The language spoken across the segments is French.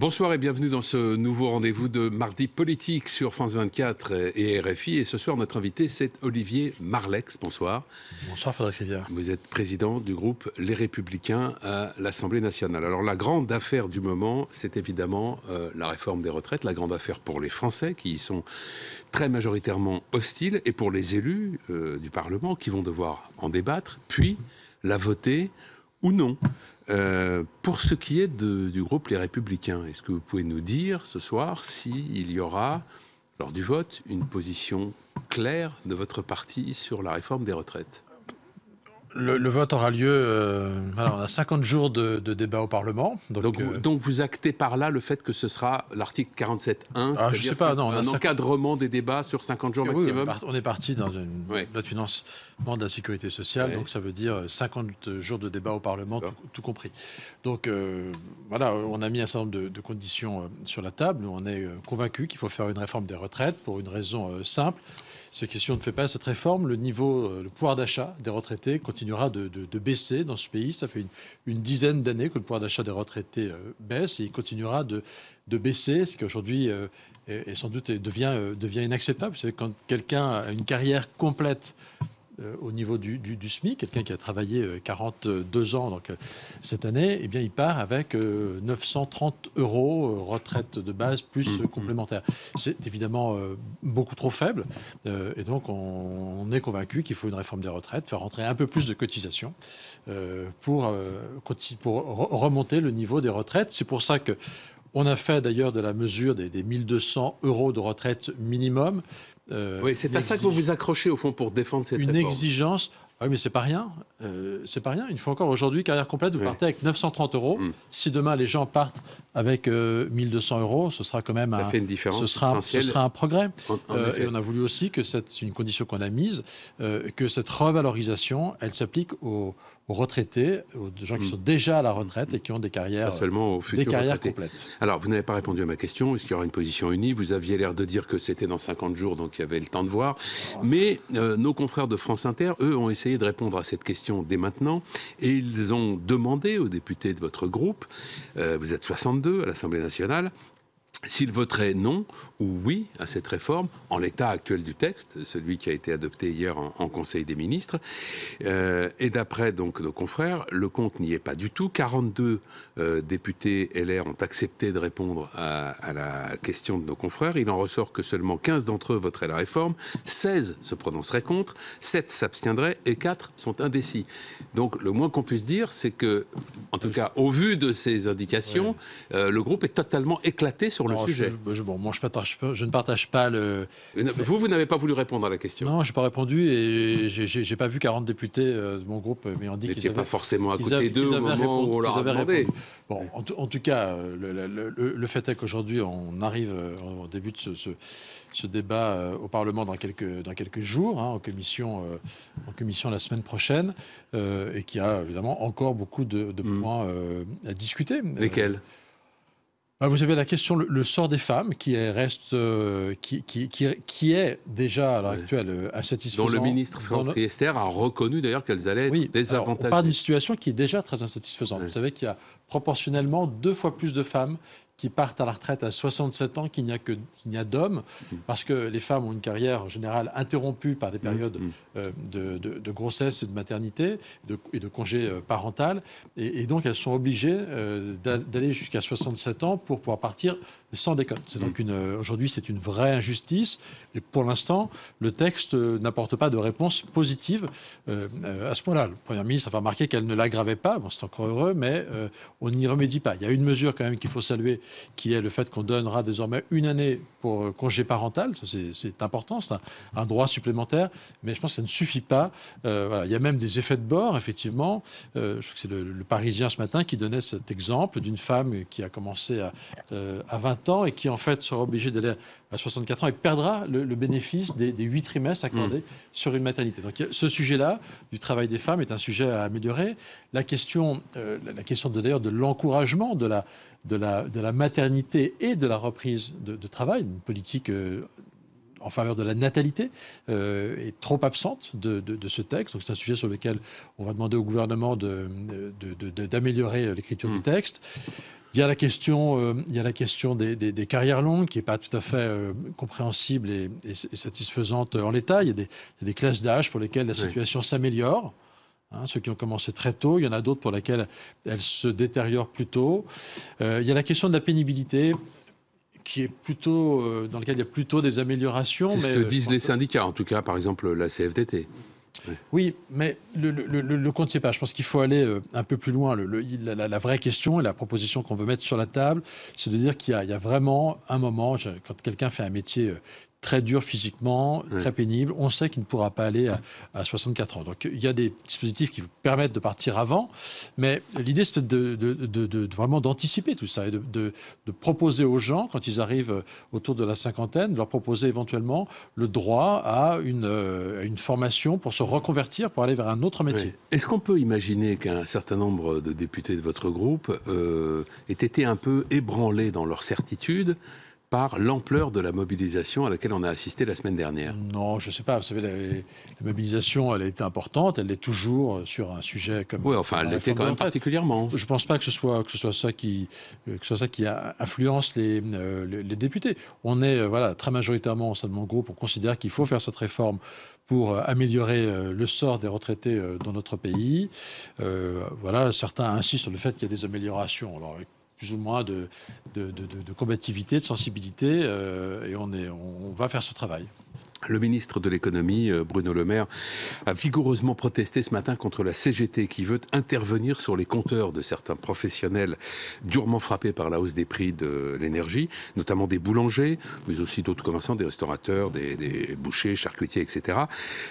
Bonsoir et bienvenue dans ce nouveau rendez-vous de mardi politique sur France 24 et RFI. Et ce soir, notre invité, c'est Olivier Marlex. Bonsoir. Bonsoir, Frédéric Rivière. Vous êtes président du groupe Les Républicains à l'Assemblée nationale. Alors, la grande affaire du moment, c'est évidemment euh, la réforme des retraites, la grande affaire pour les Français qui y sont très majoritairement hostiles et pour les élus euh, du Parlement qui vont devoir en débattre, puis la voter ou non. Euh, pour ce qui est du groupe Les Républicains, est-ce que vous pouvez nous dire ce soir s'il y aura, lors du vote, une position claire de votre parti sur la réforme des retraites le, vote aura lieu. Euh, on a 50 jours de, débat au Parlement. Euh, donc, vous actez par là le fait que ce sera l'article 47.1, ah, je sais pas, un encadrement des débats sur 50 jours eh maximum. on est parti dans une loi de financement de la sécurité sociale, donc ça veut dire 50 euh, jours de débat au Parlement, tout, compris. Donc voilà, on a mis un certain nombre de, de conditions sur la table. on est convaincu qu'il faut faire une réforme des retraites pour une raison simple, c'est que si on ne fait pas cette réforme, le niveau, le pouvoir d'achat des retraités continue continuera de, baisser dans ce pays. Ça fait une, dizaine d'années que le pouvoir d'achat des retraités euh, baisse et il continuera de, baisser, ce qui aujourd'hui euh, est, sans doute devient, euh, devient inacceptable. C'est quand quelqu'un a une carrière complète euh, au niveau du, du, SMIC, quelqu'un qui a travaillé 42 euh, ans donc, euh, cette année, eh bien, il part avec 930 euros retraite de base plus mmh, mmh. complémentaire. C'est évidemment beaucoup trop faible et donc on, est convaincu qu'il faut une réforme des retraites, faire rentrer un peu plus de cotisations pour, pour remonter le niveau des retraites. C'est pour ça que on a fait d'ailleurs de la mesure des, 1200 euros de retraite minimum euh, oui, c'est à ça que vous vous accrochez au fond pour défendre cette Une exigence ah oui, mais c'est pas rien. Euh, c'est pas rien. Une fois encore, aujourd'hui, carrière complète, vous partez avec 930 euros. Hmm. Si demain les gens partent avec 1200 euh, euros, ce sera quand même Ça un, fait une différence ce sera ce sera un progrès. Euh, et on a voulu aussi que c'est une condition qu'on a mise, que cette revalorisation, elle s'applique aux, retraités, aux gens qui hmm. sont déjà à la retraite et qui ont des carrières, seulement aux des carrières complètes. Alors, vous n'avez pas répondu à ma question. Est-ce qu'il y aura une position unie Vous aviez l'air de dire que c'était dans 50 jours, donc il y avait le temps de voir. Oh. Mais nos confrères de France Inter, eux, ont essayé de répondre à cette question dès maintenant. Et ils ont demandé aux députés de votre groupe, euh, vous êtes 62 à l'Assemblée nationale, s'il voterait non ou oui à cette réforme, en l'état actuel du texte, celui qui a été adopté hier en, Conseil des ministres, euh, et d'après donc nos confrères, le compte n'y est pas du tout. 42 euh, députés LR ont accepté de répondre à, la question de nos confrères. Il en ressort que seulement 15 d'entre eux voteraient la réforme, 16 se prononceraient contre, 7 s'abstiendraient et 4 sont indécis. Donc le moins qu'on puisse dire, c'est que, en tout cas au vu de ces indications, euh, le groupe est totalement éclaté sur je, bon, moi, je, partage, je, ne partage pas le. Vous, vous n'avez pas voulu répondre à la question. Non, je n'ai pas répondu et j'ai pas vu 40 députés euh, de mon groupe m'ayant dit qu'ils n'étaient pas forcément à côté d'eux au moment où on leur a demandé. Bon, en, tout cas, euh, le, fait est qu'aujourd'hui, on arrive euh, au début de ce, ce, débat au Parlement dans quelques, dans quelques jours, hein, en, commission, en commission la semaine prochaine, et qu'il y a évidemment encore beaucoup de, mm. points à discuter. Lesquels bah, vous avez la question, le, sort des femmes qui est, reste, euh, qui, qui, qui, est déjà à l'heure actuelle euh, insatisfaisant. Dont le ministre Franck Riester a reconnu d'ailleurs qu'elles allaient oui, désavantagées. on parle d'une situation qui est déjà très insatisfaisante. Vous savez qu'il y a proportionnellement deux fois plus de femmes qui partent à la retraite à 67 ans qu'il n'y a que a d'hommes parce que les femmes ont une carrière générale interrompue par des périodes mm, mm. Euh, de, de, grossesse et de maternité et de congé euh, parental et, donc elles sont obligées euh, d'aller jusqu'à 67 ans pour pouvoir partir sans déconne. Mm. aujourd'hui c'est une vraie injustice et pour l'instant le texte n'apporte pas de réponse positive à ce point-là. Le premier ministre a fait qu'elle ne l'aggravait pas, c'est encore heureux mais on n'y remédie pas. Il y a une mesure quand même qu'il faut saluer, qui est le fait qu'on donnera désormais une année pour euh, congé parental. C'est important, c'est un, droit supplémentaire. Mais je pense que ça ne suffit pas. Euh, Il y a même des effets de bord, effectivement. Euh, je crois que c'est le, Parisien ce matin qui donnait cet exemple d'une femme qui a commencé à, à 20 ans et qui en fait sera obligée d'aller à 64 ans et perdra le, bénéfice des, huit trimestres accordés mm. sur une maternité. Donc ce sujet-là du travail des femmes est un sujet à améliorer. La question, euh, la question d'ailleurs de, l'encouragement de la, maternité et de la reprise de, travail, une politique euh, en faveur de la natalité euh, est trop absente de, ce texte. Donc c'est un sujet sur lequel on va demander au gouvernement d'améliorer l'écriture du mm. texte. Il y a la question, euh, il y a la question des, carrières longues qui n'est pas tout à fait euh, compréhensible et, satisfaisante en l'état. Il, y a des classes d'âge pour lesquelles la situation s'améliore. Hein, ceux qui ont commencé très tôt, il y en a d'autres pour lesquelles elle se détériore plus tôt. Euh, il y a la question de la pénibilité qui est plutôt, dans laquelle il y a plutôt des améliorations. C'est ce que disent les syndicats, en tout cas, par exemple la CFDT. Oui, mais le, le, le, compte, pas. Je pense qu'il faut aller euh, un peu plus loin. La, vraie question et la proposition qu'on veut mettre sur la table, c'est de dire qu'il y, a vraiment un moment, quand quelqu'un fait un métier euh, très dur physiquement, très pénible. On sait qu'il ne pourra pas aller à, 64 ans. Donc il y a des dispositifs qui vous permettent de partir avant, mais l'idée c'est de, vraiment d'anticiper tout ça et de, proposer aux gens, quand ils arrivent euh, autour de la cinquantaine, leur proposer éventuellement le droit euh, à une, formation pour se reconvertir, pour aller vers un autre métier. Est-ce qu'on peut imaginer qu'un certain nombre de députés de votre groupe euh, aient été un peu ébranlés dans leur certitude par l'ampleur de la mobilisation à laquelle on a assisté la semaine dernière Non, je ne sais pas. Vous savez, la, mobilisation, elle a été importante. Elle l'est toujours euh, sur un sujet comme. Oui, enfin, elle l'était quand même particulièrement. Je ne pense pas que ce soit que ce soit ça qui euh, que ce soit ça qui influence euh, les, les, députés. On est voilà très majoritairement au sein de mon groupe, on considère qu'il faut faire cette réforme pour améliorer le sort des retraités dans notre pays. voilà, certains insistent sur le fait qu'il y a des améliorations. Alors, plus ou moins de, de, combativité, de sensibilité, euh, et on, on va faire ce travail. Le ministre de l'économie, euh, Bruno Le Maire, a vigoureusement protesté ce matin contre la CGT qui veut intervenir sur les compteurs de certains professionnels durement frappés par la hausse des prix de l'énergie, notamment des boulangers, mais aussi d'autres commerçants, des restaurateurs, des, bouchers, charcutiers, etc.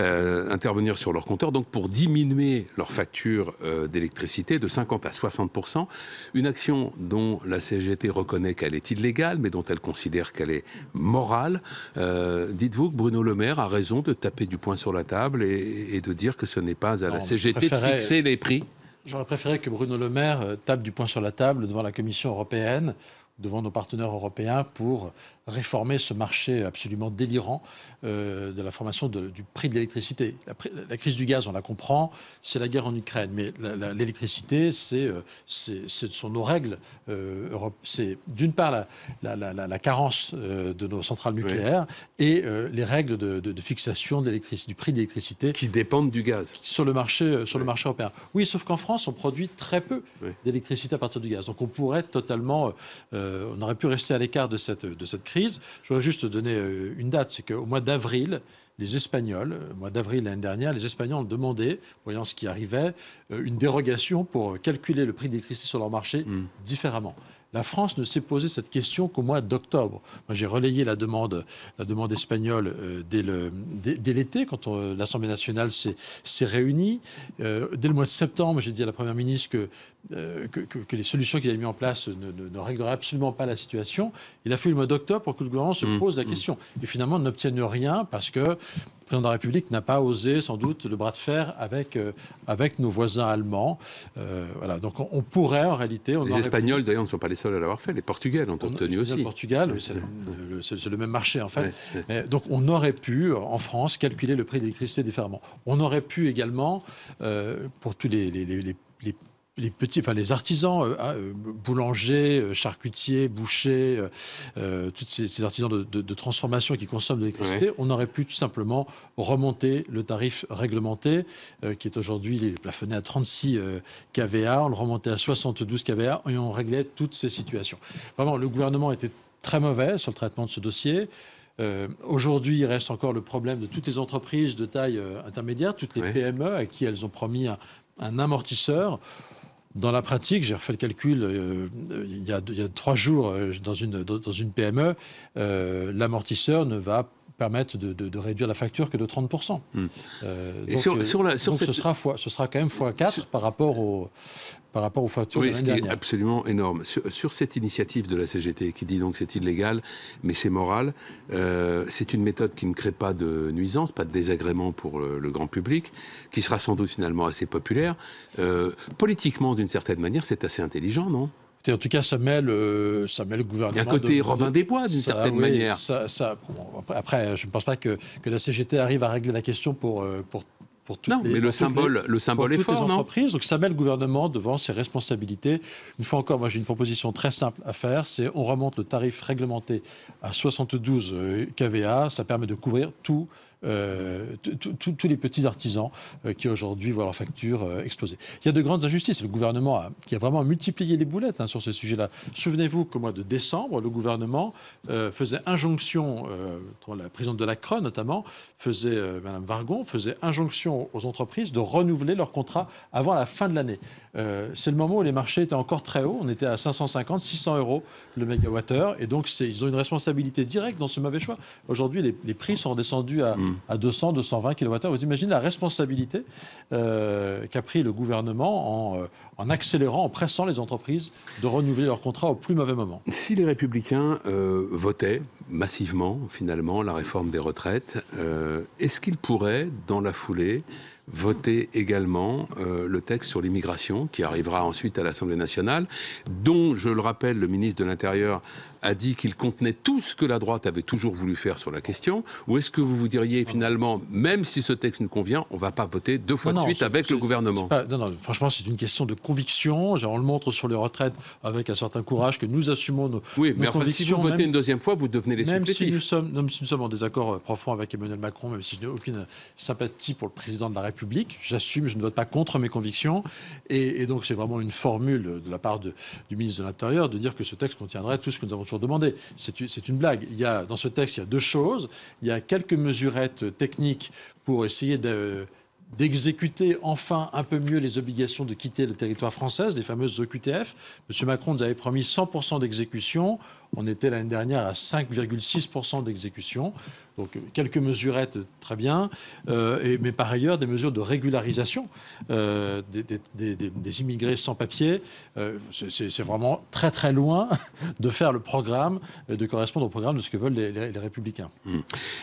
Euh, intervenir sur leurs compteurs, donc pour diminuer leur facture euh, d'électricité de 50 à 60 une action dont la CGT reconnaît qu'elle est illégale, mais dont elle considère qu'elle est morale. Dites-vous que Bruno Bruno Le Maire a raison de taper du poing sur la table et, de dire que ce n'est pas à la CGT de fixer les prix. J'aurais préféré que Bruno Le Maire euh, tape du poing sur la table devant la Commission européenne devant nos partenaires européens pour réformer ce marché absolument délirant euh, de la formation du prix de l'électricité. La, la, crise du gaz, on la comprend, c'est la guerre en Ukraine, mais l'électricité, euh, c'est ce sont nos règles. Euh, c'est d'une part la, la, la, carence euh, de nos centrales nucléaires et les règles de, de, fixation du prix de l'électricité. Qui dépendent du gaz. Sur le marché, sur le marché européen. Oui, sauf qu'en France, on produit très peu d'électricité à partir du gaz. Donc on pourrait totalement, on aurait pu rester à l'écart de cette, de cette crise je voudrais juste donner euh, une date, c'est qu'au mois d'avril, les Espagnols, euh, au mois d'avril l'année dernière, les Espagnols ont demandé, voyant ce qui arrivait, euh, une dérogation pour calculer le prix d'électricité sur leur marché hmm. différemment. La France ne s'est posé cette question qu'au mois d'octobre. Moi, j'ai relayé la demande, la demande espagnole euh, dès, l'été, quand euh, l'Assemblée nationale s'est, réunie. Euh, dès le mois de septembre, j'ai dit à la Première ministre que, les solutions qu'ils avaient mises en place ne, régleraient absolument pas la situation. Il a fallu le mois d'octobre pour que le gouvernement se mmh. pose la mmh. question. Et finalement, n'obtiennent rien parce que le président de la République n'a pas osé, sans doute, le bras de fer avec, euh, avec nos voisins allemands. Euh, voilà. Donc on, pourrait, en réalité. On les Espagnols, d'ailleurs, ne sont pas les seuls à l'avoir fait. Les Portugais l'ont obtenu aussi. Le Portugal, c'est le, même marché, en fait. donc on aurait pu, en France, calculer le prix de l'électricité différemment. On aurait pu également, euh, pour tous les, les, les les petits, enfin les artisans, euh, ah, euh, boulangers, euh, charcutiers, bouchers, tous ces, artisans de, transformation qui consomment de l'électricité, on aurait pu tout simplement remonter le tarif réglementé, qui est aujourd'hui plafonné à 36 kVA, on le remontait à 72 kVA et on réglait toutes ces situations. Vraiment, le gouvernement était très mauvais sur le traitement de ce dossier. Aujourd'hui, il reste encore le problème de toutes les entreprises de taille intermédiaire, toutes les PME à qui elles ont promis un amortisseur. Dans la pratique, j'ai refait le calcul euh, il, y a, trois jours euh, dans une, dans une PME, euh, l'amortisseur ne va pas permettent de, réduire la facture que de 30%. Hmm. Euh, donc, sur, euh, ce, sera fois, ce sera quand même fois 4 par rapport au par rapport aux factures oui, ce qui est absolument énorme. Sur, cette initiative de la CGT qui dit donc c'est illégal, mais c'est moral, euh, c'est une méthode qui ne crée pas de nuisance, pas de désagrément pour le, grand public, qui sera sans doute finalement assez populaire. politiquement, d'une certaine manière, c'est assez intelligent, non en tout cas, ça met euh, ça met le gouvernement. Il y côté Robin de, des d'une certaine manière. Ça, après, je ne pense pas que, que, la CGT arrive à régler la question pour, euh, pour, pour toutes non, mais le symbole, le symbole est fort, les entreprises. Donc ça met le gouvernement devant ses responsabilités. Une fois encore, moi j'ai une proposition très simple à faire, c'est on remonte le tarif réglementé à 72 euh, kVA, ça permet de couvrir tout euh, tous les petits artisans euh, qui aujourd'hui voient leurs factures euh, exploser. Il y a de grandes injustices. Le gouvernement a, qui a vraiment multiplié les boulettes hein, sur ce sujet-là. Souvenez-vous qu'au mois de décembre, le gouvernement faisait injonction, la présidente de la Croix notamment, faisait, Madame Vargon faisait injonction aux entreprises de renouveler leurs contrats avant la fin de l'année. c'est le moment où les marchés étaient encore très hauts. On était à 550, 600 euros le mégawattheure. Et donc, ils ont une responsabilité directe dans ce mauvais choix. Aujourd'hui, les, prix sont redescendus à, mm à 200, 220 kWh. Vous imaginez la responsabilité euh, qu'a pris le gouvernement euh, en, accélérant, en pressant les entreprises de renouveler leurs contrats au plus mauvais moment. Si les Républicains euh, votaient massivement, finalement, la réforme des retraites, est-ce qu'ils pourraient, dans la foulée, voter également le texte sur l'immigration qui arrivera ensuite à l'Assemblée nationale, dont, je le rappelle, le ministre de l'Intérieur a dit qu'il contenait tout ce que la droite avait toujours voulu faire sur la question Ou est-ce que vous vous diriez finalement, même si ce texte nous convient, on ne va pas voter deux fois de suite avec le gouvernement non, non, franchement, c'est une question de conviction. On le montre sur les retraites avec un certain courage que nous assumons nos, convictions. oui, mais nos enfin, Si vous votez une deuxième fois, vous devenez les même si, nous sommes, même si nous sommes en désaccord euh, profond avec Emmanuel Macron, même si je n'ai aucune sympathie pour le président de la République, j'assume, je ne vote pas contre mes convictions. Et, donc, c'est vraiment une formule de la part de, du ministre de l'Intérieur de dire que ce texte contiendrait tout ce que nous avons demander demandé. C'est une blague. Il y a, dans ce texte, il y a deux choses. Il y a quelques mesurettes techniques pour essayer d'exécuter enfin un peu mieux les obligations de quitter le territoire français, des fameuses OQTF. M. Macron nous avait promis 100% d'exécution. On était l'année dernière à 5,6% d'exécution. Donc quelques mesurettes, très bien, euh, et, mais par ailleurs des mesures de régularisation euh, des, immigrés sans papier. Euh, c'est vraiment très très loin de faire le programme, de correspondre au programme de ce que veulent les, républicains. Mmh.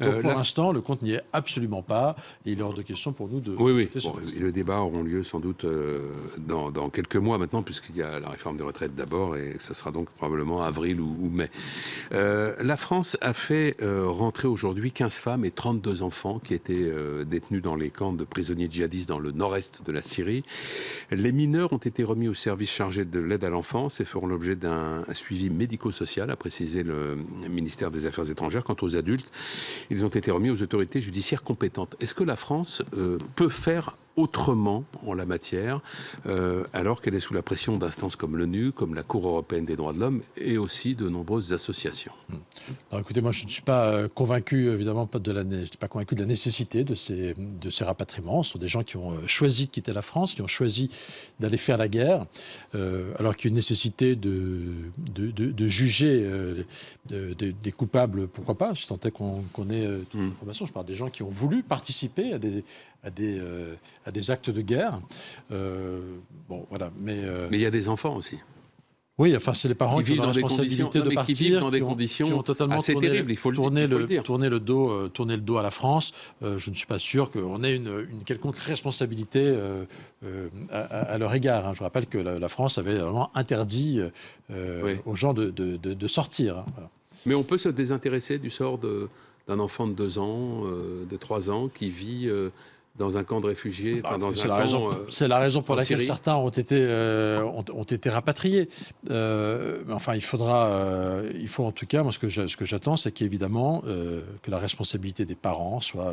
pour l'instant, le compte n'y est absolument pas. il est hors de question pour nous de... Oui, oui. le débat auront lieu sans doute dans, quelques mois maintenant, puisqu'il y a la réforme des retraites d'abord, et ça sera donc probablement avril ou, ou euh, la France a fait euh, rentrer aujourd'hui 15 femmes et 32 enfants qui étaient euh, détenus dans les camps de prisonniers djihadistes dans le nord-est de la Syrie. Les mineurs ont été remis au service chargé de l'aide à l'enfance et feront l'objet d'un suivi médico-social, a précisé le ministère des Affaires étrangères. Quant aux adultes, ils ont été remis aux autorités judiciaires compétentes. Est-ce que la France peut faire autrement en la matière, euh, alors qu'elle est sous la pression d'instances comme l'ONU, comme la Cour européenne des droits de l'homme et aussi de nombreuses associations. Hmm. écoutez, moi je ne suis pas euh, convaincu, évidemment, pas de la, je suis pas convaincu de la nécessité de ces, de ces rapatriements. Ce sont des gens qui ont euh, choisi de quitter la France, qui ont choisi d'aller faire la guerre, alors qu'il y a une nécessité de, de, de, juger des coupables, pourquoi pas, si tant est qu'on connaît ait toutes les hmm. informations. Je parle des gens qui ont voulu participer à des, à des, à des actes de guerre. Euh, bon, voilà. Euh, mais il y a des enfants aussi. Oui, enfin, c'est les parents qui, vivent ont la responsabilité de partir, qui dans des ont, conditions totalement tourné, Il faut, le, tourner, le, dire. tourner le dos, euh, tourner le dos à la France. je ne suis pas sûr qu'on ait une, quelconque responsabilité à, leur égard. Hein. Je rappelle que la, France avait vraiment interdit aux gens de, de, sortir. Hein. Mais on peut se désintéresser du sort d'un enfant de 2 ans, de 3 ans, qui vit dans un camp de réfugiés. Bah, dans c'est, la, euh, C'est la raison, pour laquelle certains ont été, euh, ont, été rapatriés. Euh, mais enfin, il faudra, il faut en tout cas, moi ce que, j'attends, c'est qu'évidemment que la responsabilité des parents soit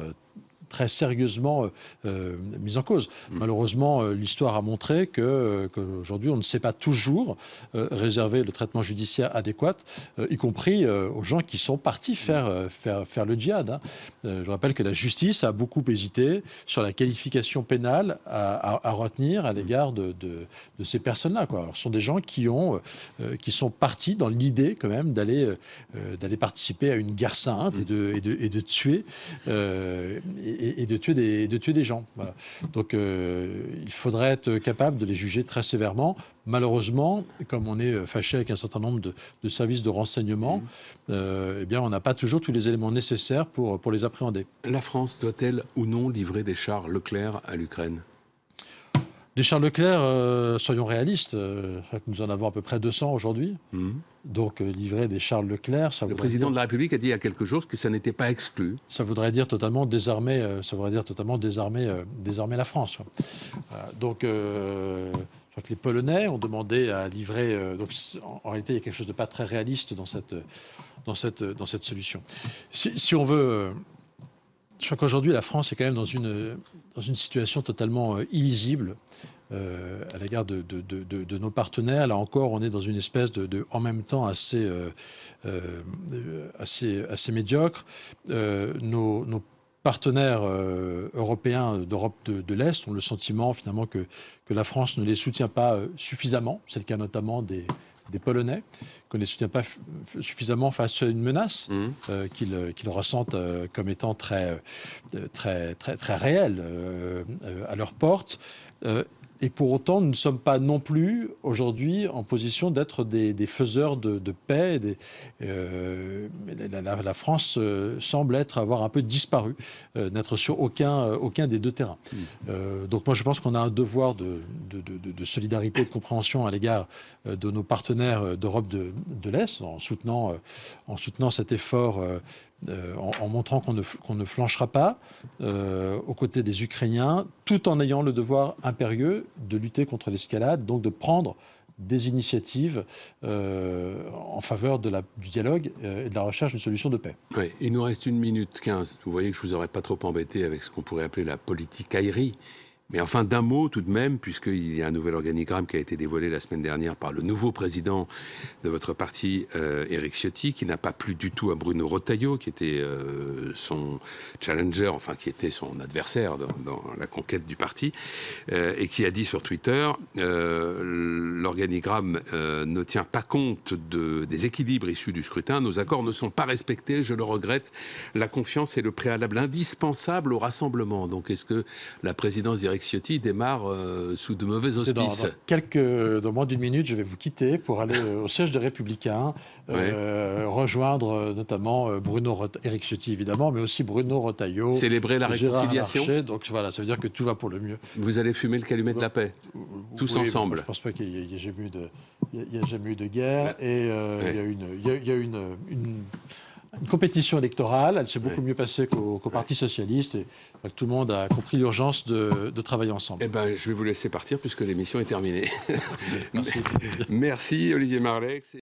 très sérieusement euh, euh, mis mise en cause. Mm. Malheureusement, euh, l'histoire a montré que qu'aujourd'hui, on ne sait pas toujours réserver le traitement judiciaire adéquat, y compris aux gens qui sont partis mm. faire, faire, faire le djihad. Hein. je rappelle que la justice a beaucoup hésité sur la qualification pénale à, retenir à mm. l'égard de, ces personnes-là. Ce sont des gens qui, ont, qui sont partis dans l'idée quand même d'aller d'aller participer à une guerre sainte et de, et de, tuer et, de, tuer des, gens. Donc euh, il faudrait être capable de les juger très sévèrement. Malheureusement, comme on est euh, fâché avec un certain nombre de, services de renseignement, mm. euh, eh bien, on n'a pas toujours tous les éléments nécessaires pour, pour les appréhender. La France doit-elle ou non livrer des chars Leclerc à l'Ukraine des Charles Leclerc, euh, soyons réalistes, euh, nous en avons à peu près 200 aujourd'hui. Mhm. Donc euh, livrer des Charles Leclerc, ça Le président de la République a dit il y a quelques jours que ça n'était pas exclu. Ça voudrait dire totalement désarmer, ça voudrait dire totalement désarmer, désarmer la France. donc les Polonais ont demandé à livrer. donc, en réalité, il y a quelque chose de pas très réaliste dans cette, dans cette, dans cette solution. Si, si on veut je crois qu'aujourd'hui, la France est quand même dans une, dans une situation totalement euh, illisible euh, à l'égard de, de, de, nos partenaires. Là encore, on est dans une espèce de, en même temps assez, euh, assez, assez médiocre. nos, partenaires européens d'Europe de, l'Est ont le sentiment finalement que, que la France ne les soutient pas suffisamment. C'est le cas notamment des, des Polonais, qu'on ne soutient pas suffisamment face à une menace mmh. euh, euh, qu'ils ressentent euh, comme étant très, très, très, très réelle à leur porte. Et pour autant, nous ne sommes pas non plus aujourd'hui en position d'être des, faiseurs de, paix. Euh, la, France euh, semble être avoir un peu disparu, euh, n'être sur aucun, aucun des deux terrains. Mmh. donc moi, je pense qu'on a un devoir de, de, de solidarité, de compréhension à l'égard de nos partenaires d'Europe de, l'Est, en soutenant, en soutenant cet effort euh, en, montrant qu'on ne, flanchera pas euh, aux côtés des Ukrainiens, tout en ayant le devoir impérieux de lutter contre l'escalade, donc de prendre des initiatives euh, en faveur de la, du dialogue et de la recherche d'une solution de paix. Oui, il nous reste une minute quinze. Vous voyez que je ne vous aurais pas trop embêté avec ce qu'on pourrait appeler la politique aérie mais enfin, d'un mot tout de même, puisqu'il y a un nouvel organigramme qui a été dévoilé la semaine dernière par le nouveau président de votre parti, Eric euh, Ciotti, qui n'a pas plu du tout à Bruno Retailleau, qui était euh, son challenger, enfin qui était son adversaire dans, la conquête du parti, euh, et qui a dit sur Twitter l'organigramme ne tient pas compte de, des équilibres issus du scrutin, nos accords ne sont pas respectés, je le regrette, la confiance est le préalable indispensable au rassemblement. Donc est-ce que la présidence d'Eric Eric Ciotti démarre euh, sous de mauvais auspices. Dans, quelques, euh, dans moins d'une minute, je vais vous quitter pour aller euh, au siège des Républicains, rejoindre notamment Bruno Eric Ciotti évidemment, mais aussi Bruno Rotaillot. Célébrer la réconciliation. donc voilà, ça veut dire que tout va pour le mieux. Vous allez fumer le calumet de la paix, tous ensemble. Je ne pense pas qu'il y, ait jamais eu de, guerre et il y a une, une une compétition électorale. Elle s'est beaucoup mieux passée qu'au Parti socialiste. Et euh, tout le monde a compris l'urgence de, travailler ensemble. Eh ben, je vais vous laisser partir puisque l'émission est terminée. Merci. Merci Olivier Marlex.